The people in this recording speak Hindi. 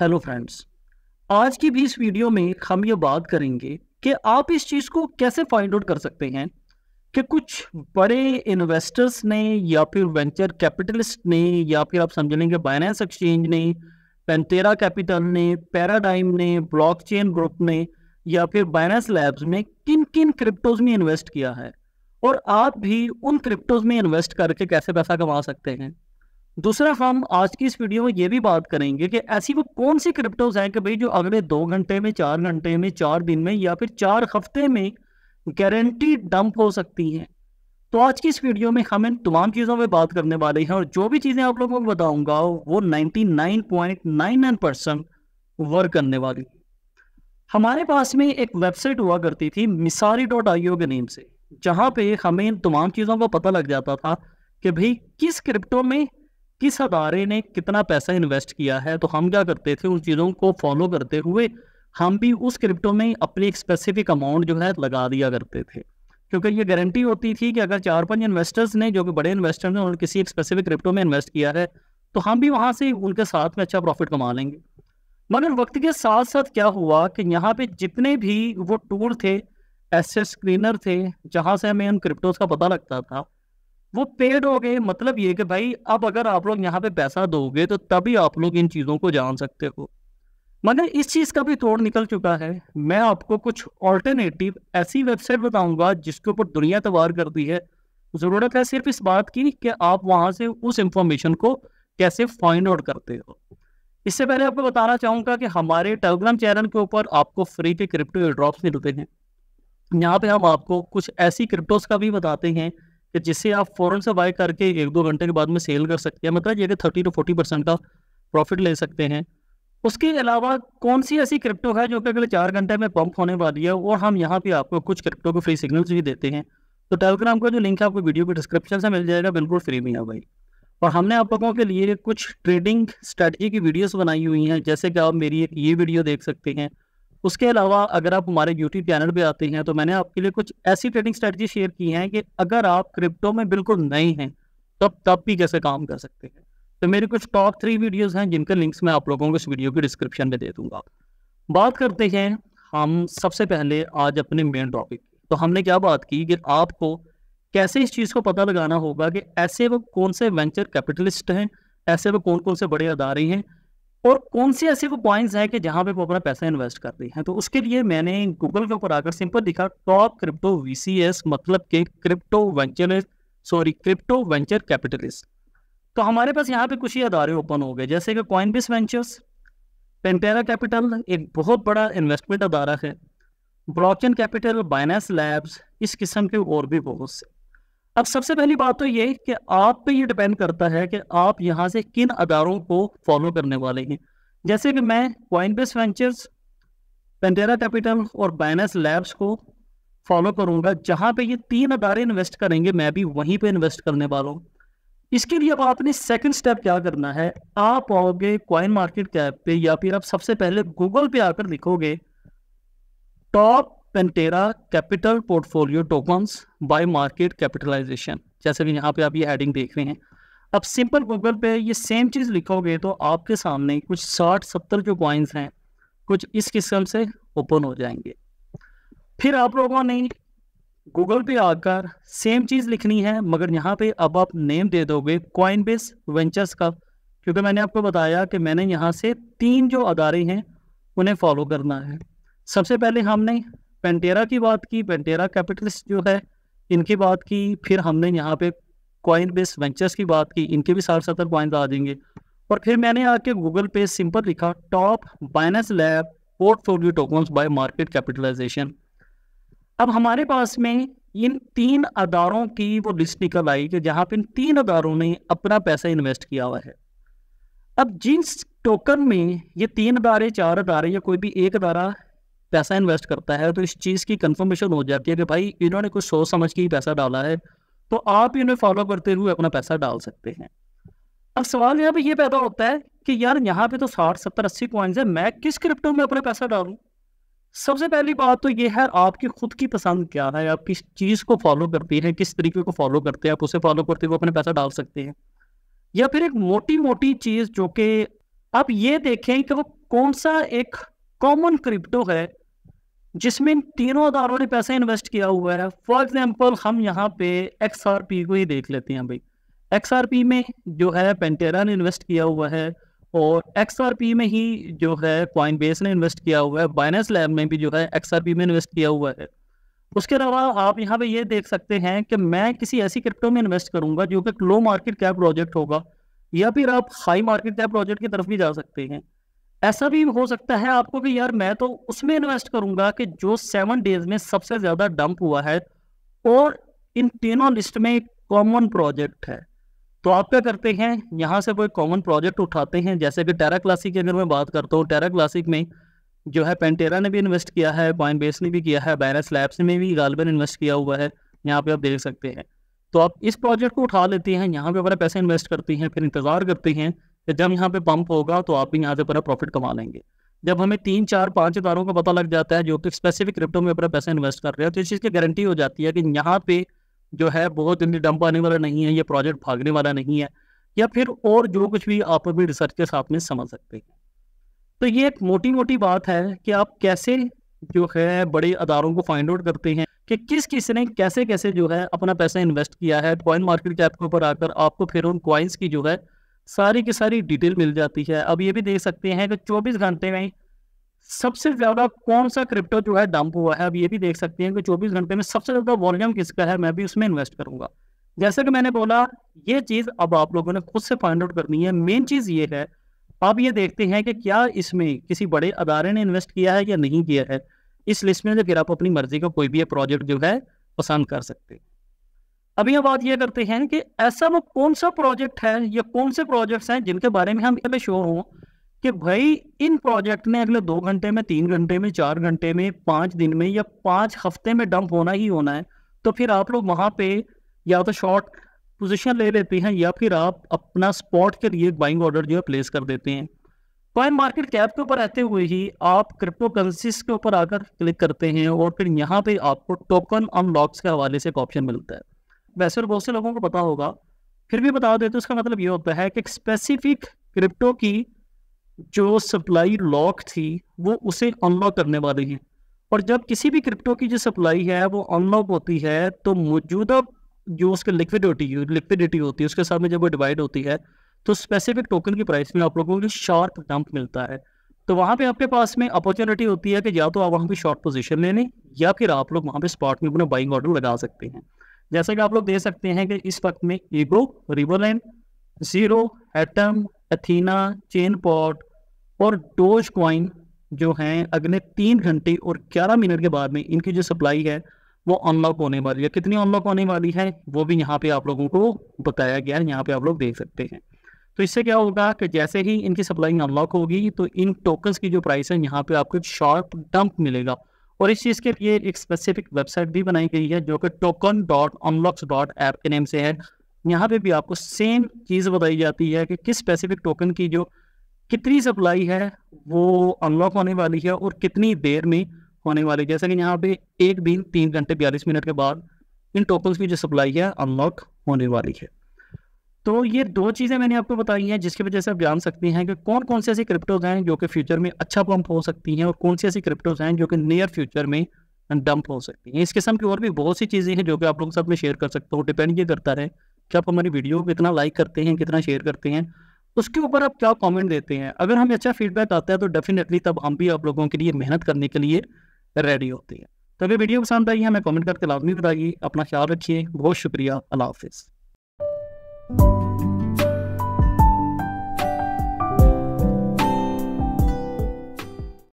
हेलो फ्रेंड्स आज की भी इस वीडियो में हम ये बात करेंगे कि आप इस चीज़ को कैसे फाइंड आउट कर सकते हैं कि कुछ बड़े इन्वेस्टर्स ने या फिर वेंचर कैपिटलिस्ट ने या फिर आप समझ लेंगे बाइनेंस एक्सचेंज ने पेंटेरा कैपिटल ने पैराडाइम ने ब्लॉकचेन ग्रुप ने या फिर बाइनेंस लैब्स में किन किन क्रिप्टोज में इन्वेस्ट किया है और आप भी उन क्रिप्टोज में इन्वेस्ट करके कैसे पैसा कमा सकते हैं दूसरा हम आज की इस वीडियो में ये भी बात करेंगे कि ऐसी वो कौन सी क्रिप्टोज हैं कि भाई जो अगले दो घंटे में चार घंटे में चार दिन में या फिर चार हफ्ते में गारंटी डंप हो सकती हैं तो आज की इस वीडियो में हम इन तमाम चीज़ों पर बात करने वाले हैं और जो भी चीज़ें आप लोगों को बताऊंगा वो नाइन्टी परसेंट वर्क करने वाली हमारे पास में एक वेबसाइट हुआ करती थी मिसारी डॉट आई के नेम से जहाँ पे हमें इन तमाम चीज़ों का पता लग जाता था कि भाई किस क्रिप्टो में किस अदारे ने कितना पैसा इन्वेस्ट किया है तो हम क्या करते थे उन चीज़ों को फॉलो करते हुए हम भी उस क्रिप्टो में अपनी एक स्पेसिफिक अमाउंट जो है लगा दिया करते थे क्योंकि ये गारंटी होती थी कि अगर चार पांच इन्वेस्टर्स ने जो कि बड़े इन्वेस्टर ने उन्होंने किसी एक स्पेसिफिक क्रिप्टो में इन्वेस्ट किया है तो हम भी वहाँ से उनके साथ में अच्छा प्रॉफिट कमा लेंगे मगर वक्त के साथ साथ क्या हुआ कि यहाँ पे जितने भी वो टूर थे ऐसे स्क्रीनर थे जहाँ से हमें उन क्रिप्टोज का पता लगता था वो पेड हो गए मतलब ये कि भाई अब अगर आप लोग यहाँ पे पैसा दोगे तो तभी आप लोग इन चीज़ों को जान सकते हो मगर इस चीज़ का भी तोड़ निकल चुका है मैं आपको कुछ ऑल्टरनेटिव ऐसी वेबसाइट बताऊंगा जिसके ऊपर दुनिया तबार कर दी है ज़रूरत है सिर्फ इस बात की कि आप वहाँ से उस इंफॉर्मेशन को कैसे फाइंड आउट करते हो इससे पहले आपको बताना चाहूँगा कि हमारे टेलीग्राम चैनल के ऊपर आपको फ्री के क्रिप्टो ड्रॉप्स मिलते हैं यहाँ पे हम आपको कुछ ऐसी क्रिप्टोस का भी बताते हैं कि जिससे आप फ़ौरन से बाय करके एक दो घंटे के बाद में सेल कर सकते हैं मतलब ये कि थर्टी टू फोर्टी परसेंट का प्रॉफिट ले सकते हैं उसके अलावा कौन सी ऐसी क्रिप्टो है जो कि अगले चार घंटे में पंप होने वाली है और हम यहाँ पे आपको कुछ क्रिप्टो के फ्री सिग्नल्स भी देते हैं तो टेलीग्राम का जो लिंक है आपको वीडियो के डिस्क्रिप्शन से मिल जाएगा बिल्कुल फ्री में है भाई और हमने आप लोगों के लिए कुछ ट्रेडिंग स्ट्रेटजी की वीडियोस बनाई हुई हैं जैसे कि आप मेरी ये वीडियो देख सकते हैं उसके अलावा अगर आप हमारे यूट्यूब चैनल पे आते हैं तो मैंने आपके लिए कुछ ऐसी ट्रेडिंग स्ट्रेटजी शेयर की हैं कि अगर आप क्रिप्टो में बिल्कुल नए हैं तब तो तब भी कैसे काम कर सकते हैं तो मेरे कुछ टॉप थ्री वीडियोस हैं जिनके लिंक्स मैं आप लोगों को इस वीडियो के डिस्क्रिप्शन में दे दूंगा बात करते हैं हम सबसे पहले आज अपने मेन टॉपिक तो हमने क्या बात की कि आपको कैसे इस चीज़ को पता लगाना होगा कि ऐसे वो कौन से वेंचर कैपिटलिस्ट हैं ऐसे वो कौन कौन से बड़े अदारे हैं और कौन से ऐसे वो पॉइंट्स हैं कि जहाँ पे वो अपना पैसा इन्वेस्ट कर रही हैं तो उसके लिए मैंने गूगल के ऊपर आकर सिंपल लिखा टॉप क्रिप्टो वीसीएस मतलब के crypto venturist sorry crypto venture capitalist तो हमारे पास यहाँ पे कुछ ही अदारे ओपन हो गए जैसे कि बिस वेंचर्स पेंटेरा कैपिटल एक बहुत बड़ा इन्वेस्टमेंट अदारा है ब्लॉकचेन कैपिटल बाइनेंस लैब्स इस किस्म के और भी बहुत से अब सबसे पहली बात तो ये कि आप पे ये डिपेंड करता है कि आप यहाँ से किन अदारों को फॉलो करने वाले हैं जैसे कि मैं बेस वेंचर्स पेंटेरा कैपिटल और बाइनेस लैब्स को फॉलो करूंगा जहाँ पे ये तीन अदारे इन्वेस्ट करेंगे मैं भी वहीं पे इन्वेस्ट करने वाला हूँ इसके लिए अब आपने सेकंड स्टेप क्या करना है आप आओगे क्वाइन मार्केट कैप पे या फिर आप सबसे पहले गूगल पे आकर लिखोगे top Pantera Capital portfolio tokens by market capitalisation जैसे कि यहाँ पे आप ये हेडिंग देख रहे हैं अब सिंपल गूगल पे ये सेम चीज़ लिखोगे तो आपके सामने कुछ साठ सत्तर जो कॉइन्स हैं कुछ इस किस्म से ओपन हो जाएंगे फिर आप लोगों ने गूगल पे आकर सेम चीज़ लिखनी है मगर यहाँ पे अब आप नेम दे दोगे कॉइन बेस वेंचर्स का क्योंकि मैंने आपको बताया कि मैंने यहाँ से तीन जो अदारे हैं उन्हें फॉलो करना है सबसे पहले हमने पेंटेरा की बात की पेंटेरा कैपिटलिस्ट जो है इनकी बात की फिर हमने यहाँ पे कॉइन बेस वेंचर्स की बात की इनके भी साठ सत्तर पॉइंट आ जाएंगे और फिर मैंने आके गूगल पे सिंपल लिखा top Binance lab portfolio tokens by market capitalisation अब हमारे पास में इन तीन अदारों की वो लिस्ट निकल आई कि जहाँ पे इन तीन अदारों ने अपना पैसा इन्वेस्ट किया हुआ है अब जिन टोकन में ये तीन अदारे चार अदारे या कोई भी एक अदारा पैसा इन्वेस्ट करता है तो इस चीज़ की कंफर्मेशन हो जाती है कि भाई इन्होंने कुछ सोच समझ के ही पैसा डाला है तो आप इन्हें फॉलो करते हुए अपना पैसा डाल सकते हैं अब सवाल यहाँ पर यह पैदा होता है कि यार यहाँ पे तो साठ सत्तर अस्सी पॉइंट्स है मैं किस क्रिप्टो में अपना पैसा डालूँ सबसे पहली बात तो ये है आपकी खुद की पसंद क्या है आप किस चीज़ को फॉलो करते हैं किस तरीके को फॉलो करते हैं आप उसे फॉलो करते हुए अपने पैसा डाल सकते हैं या फिर एक मोटी मोटी चीज़ जो कि आप ये देखें कि वो कौन सा एक कॉमन क्रिप्टो है जिसमें तीनों अदारों ने पैसा इन्वेस्ट किया हुआ है फॉर एग्जाम्पल हम यहाँ पे एक्स आर पी को ही देख लेते हैं भाई एक्स आर पी में जो है पेंटेरा ने इन्वेस्ट किया हुआ है और एक्स आर पी में ही जो है क्वाइन बेस ने इन्वेस्ट किया हुआ है बाइनेस लैब में भी जो है एक्स आर पी में इन्वेस्ट किया हुआ है उसके अलावा आप यहाँ पे ये देख सकते हैं कि मैं किसी ऐसी क्रिप्टो में इन्वेस्ट करूंगा जो कि लो मार्केट कैप प्रोजेक्ट होगा या फिर आप हाई मार्केट कैप प्रोजेक्ट की तरफ भी जा सकते हैं ऐसा भी हो सकता है आपको कि यार मैं तो उसमें इन्वेस्ट करूंगा कि जो सेवन डेज में सबसे ज़्यादा डंप हुआ है और इन तीनों लिस्ट में एक कॉमन प्रोजेक्ट है तो आप क्या करते हैं यहाँ से कोई कॉमन प्रोजेक्ट उठाते हैं जैसे कि टेरा क्लासिक की अगर मैं बात करता हूँ टेरा क्लासिक में जो है पेंटेरा ने भी इन्वेस्ट किया है पॉइंट बेस ने भी किया है बैनस लैब्स में भी गालबन इन्वेस्ट किया हुआ है यहाँ पे आप देख सकते हैं तो आप इस प्रोजेक्ट को उठा लेते हैं यहाँ पे अपना पैसे इन्वेस्ट करते हैं फिर इंतज़ार करते हैं जब यहाँ पे पंप होगा तो आप भी यहाँ से अपना प्रॉफिट कमा लेंगे जब हमें तीन चार पांच इदारों का पता लग जाता है जो कि स्पेसिफिक क्रिप्टो में अपना पैसा इन्वेस्ट कर रहे हैं तो इस चीज़ की गारंटी हो जाती है कि यहाँ पे जो है बहुत जल्दी डंप आने वाला नहीं है ये प्रोजेक्ट भागने वाला नहीं है या फिर और जो कुछ भी आप अपनी रिसर्च के साथ में समझ सकते हैं तो ये एक मोटी मोटी बात है कि आप कैसे जो है बड़े अदारों को फाइंड आउट करते हैं कि किस किस ने कैसे कैसे जो है अपना पैसा इन्वेस्ट किया है कॉइन मार्केट कैप के ऊपर आकर आपको फिर उन क्वाइंस की जो है सारी की सारी डिटेल मिल जाती है अब ये भी देख सकते हैं कि चौबीस घंटे में सबसे ज़्यादा कौन सा क्रिप्टो जो है डंप हुआ है अब ये भी देख सकते हैं कि चौबीस घंटे में सबसे ज़्यादा वॉल्यूम किसका है मैं भी उसमें इन्वेस्ट करूंगा जैसे कि मैंने बोला ये चीज़ अब आप लोगों ने खुद से फाइंड आउट करनी है मेन चीज़ ये है आप ये देखते हैं कि क्या इसमें किसी बड़े अदारे ने इन्वेस्ट किया है या नहीं किया है इस लिस्ट में फिर आप अपनी मर्जी का कोई भी प्रोजेक्ट जो है पसंद कर सकते हैं अभी हम बात ये करते हैं कि ऐसा वो कौन सा प्रोजेक्ट है या कौन से प्रोजेक्ट्स हैं जिनके बारे में हम हमें श्योर हों कि भाई इन प्रोजेक्ट ने अगले दो घंटे में तीन घंटे में चार घंटे में पाँच दिन में या पाँच हफ्ते में डंप होना ही होना है तो फिर आप लोग वहाँ पे या तो शॉर्ट पोजिशन ले लेते हैं या फिर आप अपना स्पॉट के लिए बाइंग ऑर्डर जो है प्लेस कर देते हैं कॉइन मार्केट कैप के ऊपर रहते हुए ही आप क्रिप्टो करेंसीज के ऊपर आकर क्लिक करते हैं और फिर यहाँ पे आपको टोकन अनलॉक्स के हवाले से एक ऑप्शन मिलता है वैसे और तो बहुत से लोगों को पता होगा फिर भी बता देते तो उसका मतलब ये होता है कि एक स्पेसिफिक क्रिप्टो की जो सप्लाई लॉक थी वो उसे अनलॉक करने वाली है और जब किसी भी क्रिप्टो की जो सप्लाई है वो अनलॉक होती है तो मौजूदा जो उसके लिक्विडिटी लिक्विडिटी होती है उसके साथ में जब वो डिवाइड होती है तो स्पेसिफिक टोकन की प्राइस में आप लोगों को शार्प डंप मिलता है तो वहाँ पे आपके पास में अपॉर्चुनिटी होती है कि या तो आप वहाँ पे शॉर्ट पोजीशन ले लें या फिर आप लोग वहाँ पे स्पॉट में अपना बाइंग ऑर्डर लगा सकते हैं जैसे कि आप लोग देख सकते हैं कि इस वक्त में ईगो रिबोलैंड जीरो एटम अथीना चेन पॉट और डोज क्वाइन जो हैं अगले तीन घंटे और ग्यारह मिनट के बाद में इनकी जो सप्लाई है वो अनलॉक होने वाली है कितनी अनलॉक होने वाली है वो भी यहाँ पे आप लोगों को बताया गया है यहाँ पे आप लोग देख सकते हैं तो इससे क्या होगा कि जैसे ही इनकी सप्लाई अनलॉक होगी तो इन टोकन्स की जो प्राइस है यहाँ पे आपको एक शॉर्ट डंप मिलेगा और इस चीज़ के लिए एक स्पेसिफिक वेबसाइट भी बनाई गई है जो कि token dot unlocks dot app के नेम से है यहाँ पे भी आपको सेम चीज़ बताई जाती है कि किस स्पेसिफिक टोकन की जो कितनी सप्लाई है वो अनलॉक होने वाली है और कितनी देर में होने वाली जैसा कि यहाँ पे एक दिन तीन घंटे बयालीस मिनट के बाद इन टोकन्स की जो सप्लाई है अनलॉक होने वाली है तो ये दो चीज़ें मैंने आपको बताई हैं जिसकी वजह से आप जान सकते हैं कि कौन कौन से ऐसी क्रिप्टोज हैं जो कि फ्यूचर में अच्छा पंप हो सकती हैं और कौन सी ऐसी क्रिप्टोज हैं जो कि नियर फ्यूचर में डंप हो सकती हैं इस किस्म की और भी बहुत सी चीज़ें हैं जो कि आप लोगों सब में शेयर कर सकते हो डिपेंड ये करता रहे कि आप हमारी वीडियो को कितना लाइक करते हैं कितना शेयर करते हैं उसके ऊपर आप क्या कमेंट देते हैं अगर हमें अच्छा फीडबैक आता है तो डेफिनेटली तब हम भी आप लोगों के लिए मेहनत करने के लिए रेडी होते हैं तो अगर वीडियो पसंद आई है हमें कॉमेंट करके लाजमी बताइए अपना ख्याल रखिए बहुत शुक्रिया अल्लाह हाफिज़ you